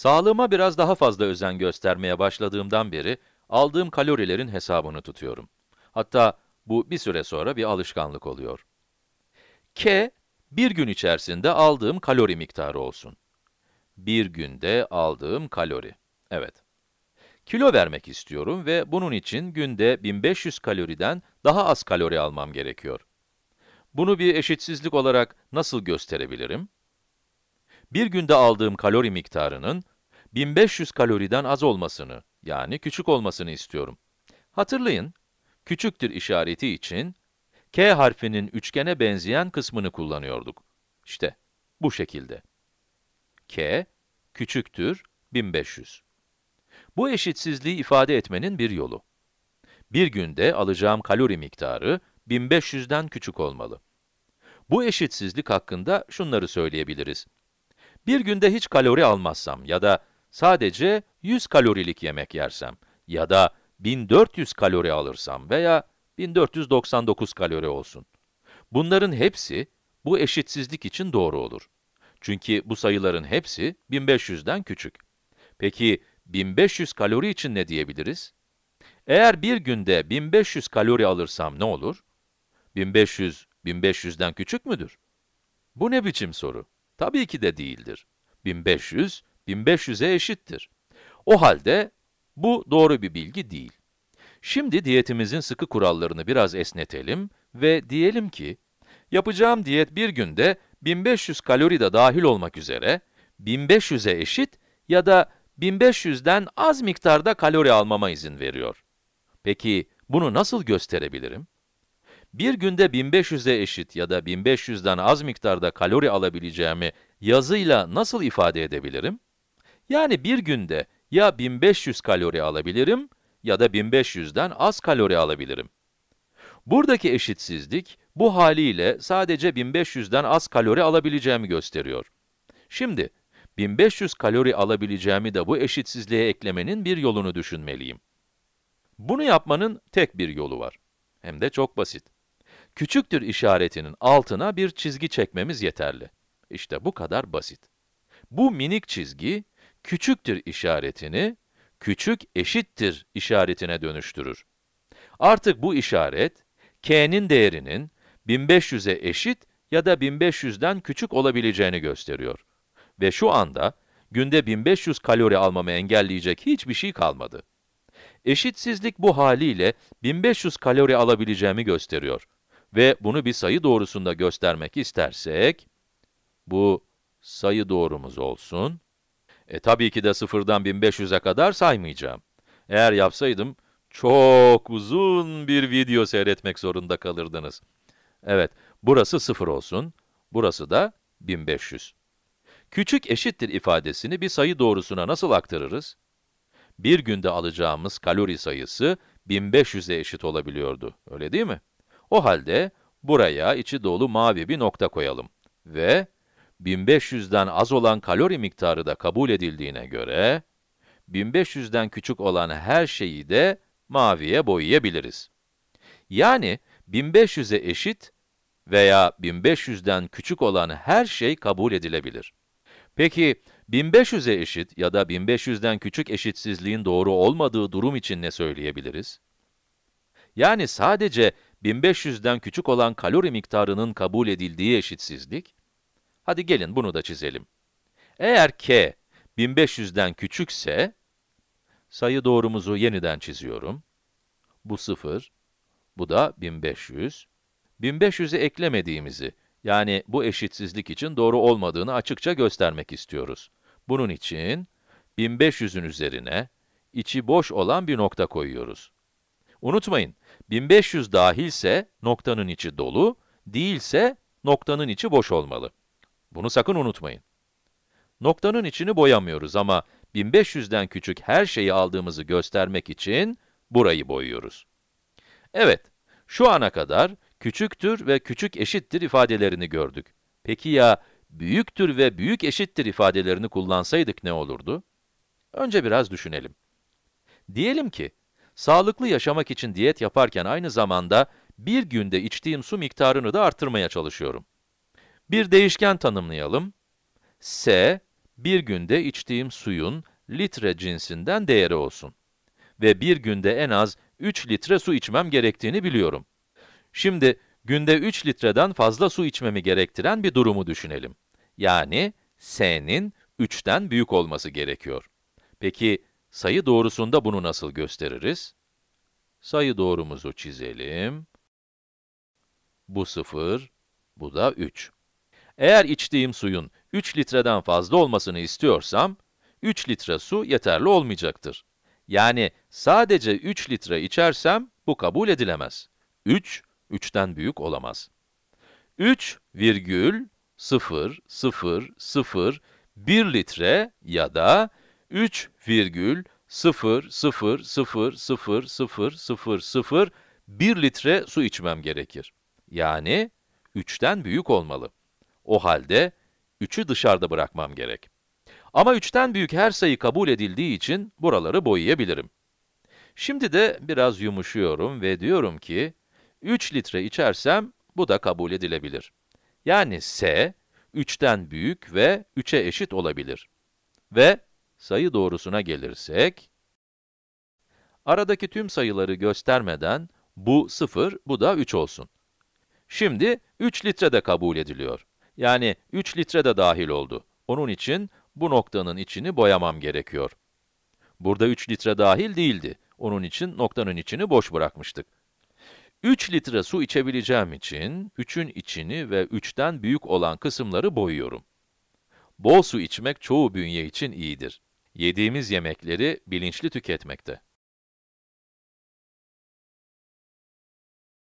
Sağlığıma biraz daha fazla özen göstermeye başladığımdan beri aldığım kalorilerin hesabını tutuyorum. Hatta bu bir süre sonra bir alışkanlık oluyor. K, bir gün içerisinde aldığım kalori miktarı olsun. Bir günde aldığım kalori. Evet. Kilo vermek istiyorum ve bunun için günde 1500 kaloriden daha az kalori almam gerekiyor. Bunu bir eşitsizlik olarak nasıl gösterebilirim? Bir günde aldığım kalori miktarının 1500 kaloriden az olmasını, yani küçük olmasını istiyorum. Hatırlayın, küçüktür işareti için k harfinin üçgene benzeyen kısmını kullanıyorduk. İşte bu şekilde. k küçüktür 1500. Bu eşitsizliği ifade etmenin bir yolu. Bir günde alacağım kalori miktarı 1500'den küçük olmalı. Bu eşitsizlik hakkında şunları söyleyebiliriz. Bir günde hiç kalori almazsam ya da Sadece 100 kalorilik yemek yersem ya da 1400 kalori alırsam veya 1499 kalori olsun. Bunların hepsi bu eşitsizlik için doğru olur. Çünkü bu sayıların hepsi 1500'den küçük. Peki 1500 kalori için ne diyebiliriz? Eğer bir günde 1500 kalori alırsam ne olur? 1500, 1500'den küçük müdür? Bu ne biçim soru? Tabii ki de değildir. 1500, 1500'e eşittir. O halde bu doğru bir bilgi değil. Şimdi diyetimizin sıkı kurallarını biraz esnetelim ve diyelim ki, yapacağım diyet bir günde 1500 kalori de dahil olmak üzere 1500'e eşit ya da 1500'den az miktarda kalori almama izin veriyor. Peki bunu nasıl gösterebilirim? Bir günde 1500'e eşit ya da 1500'den az miktarda kalori alabileceğimi yazıyla nasıl ifade edebilirim? Yani bir günde ya 1500 kalori alabilirim ya da 1500'den az kalori alabilirim. Buradaki eşitsizlik, bu haliyle sadece 1500'den az kalori alabileceğimi gösteriyor. Şimdi, 1500 kalori alabileceğimi de bu eşitsizliğe eklemenin bir yolunu düşünmeliyim. Bunu yapmanın tek bir yolu var. Hem de çok basit. Küçüktür işaretinin altına bir çizgi çekmemiz yeterli. İşte bu kadar basit. Bu minik çizgi, küçüktür işaretini, küçük eşittir işaretine dönüştürür. Artık bu işaret, k'nin değerinin 1500'e eşit ya da 1500'den küçük olabileceğini gösteriyor. Ve şu anda, günde 1500 kalori almamı engelleyecek hiçbir şey kalmadı. Eşitsizlik bu haliyle 1500 kalori alabileceğimi gösteriyor. Ve bunu bir sayı doğrusunda göstermek istersek, bu sayı doğrumuz olsun. E tabii ki de sıfırdan 1500'e kadar saymayacağım. Eğer yapsaydım, çok uzun bir video seyretmek zorunda kalırdınız. Evet, burası sıfır olsun, burası da 1500. Küçük eşittir ifadesini bir sayı doğrusuna nasıl aktarırız? Bir günde alacağımız kalori sayısı 1500'e eşit olabiliyordu, öyle değil mi? O halde buraya içi dolu mavi bir nokta koyalım ve 1500'den az olan kalori miktarı da kabul edildiğine göre, 1500'den küçük olan her şeyi de maviye boyayabiliriz. Yani 1500'e eşit veya 1500'den küçük olan her şey kabul edilebilir. Peki 1500'e eşit ya da 1500'den küçük eşitsizliğin doğru olmadığı durum için ne söyleyebiliriz? Yani sadece 1500'den küçük olan kalori miktarının kabul edildiği eşitsizlik, Hadi gelin bunu da çizelim. Eğer k 1500'den küçükse, sayı doğrumuzu yeniden çiziyorum. Bu 0, bu da 1500. 1500'ü eklemediğimizi, yani bu eşitsizlik için doğru olmadığını açıkça göstermek istiyoruz. Bunun için 1500'ün üzerine içi boş olan bir nokta koyuyoruz. Unutmayın, 1500 dahilse noktanın içi dolu, değilse noktanın içi boş olmalı. Bunu sakın unutmayın. Noktanın içini boyamıyoruz ama 1500'den küçük her şeyi aldığımızı göstermek için burayı boyuyoruz. Evet, şu ana kadar küçüktür ve küçük eşittir ifadelerini gördük. Peki ya büyüktür ve büyük eşittir ifadelerini kullansaydık ne olurdu? Önce biraz düşünelim. Diyelim ki, sağlıklı yaşamak için diyet yaparken aynı zamanda bir günde içtiğim su miktarını da arttırmaya çalışıyorum. Bir değişken tanımlayalım. S, bir günde içtiğim suyun litre cinsinden değeri olsun. Ve bir günde en az 3 litre su içmem gerektiğini biliyorum. Şimdi, günde 3 litreden fazla su içmemi gerektiren bir durumu düşünelim. Yani, S'nin 3'ten büyük olması gerekiyor. Peki, sayı doğrusunda bunu nasıl gösteririz? Sayı doğrumuzu çizelim. Bu 0, bu da 3. Eğer içtiğim suyun 3 litreden fazla olmasını istiyorsam, 3 litre su yeterli olmayacaktır. Yani sadece 3 litre içersem bu kabul edilemez. 3, 3'ten büyük olamaz. 3 virgül 0, 0, 0, 1 litre ya da 3 virgül 0, 0, 0, 0, 0, 0, 0, 1 litre su içmem gerekir. Yani 3'ten büyük olmalı. O halde 3'ü dışarıda bırakmam gerek. Ama 3'ten büyük her sayı kabul edildiği için buraları boyayabilirim. Şimdi de biraz yumuşuyorum ve diyorum ki, 3 litre içersem bu da kabul edilebilir. Yani S, 3'ten büyük ve 3'e eşit olabilir. Ve sayı doğrusuna gelirsek, aradaki tüm sayıları göstermeden bu 0, bu da 3 olsun. Şimdi 3 litre de kabul ediliyor. Yani 3 litre de dahil oldu. Onun için bu noktanın içini boyamam gerekiyor. Burada 3 litre dahil değildi. Onun için noktanın içini boş bırakmıştık. 3 litre su içebileceğim için 3'ün içini ve 3'ten büyük olan kısımları boyuyorum. Bol su içmek çoğu bünye için iyidir. Yediğimiz yemekleri bilinçli tüketmekte.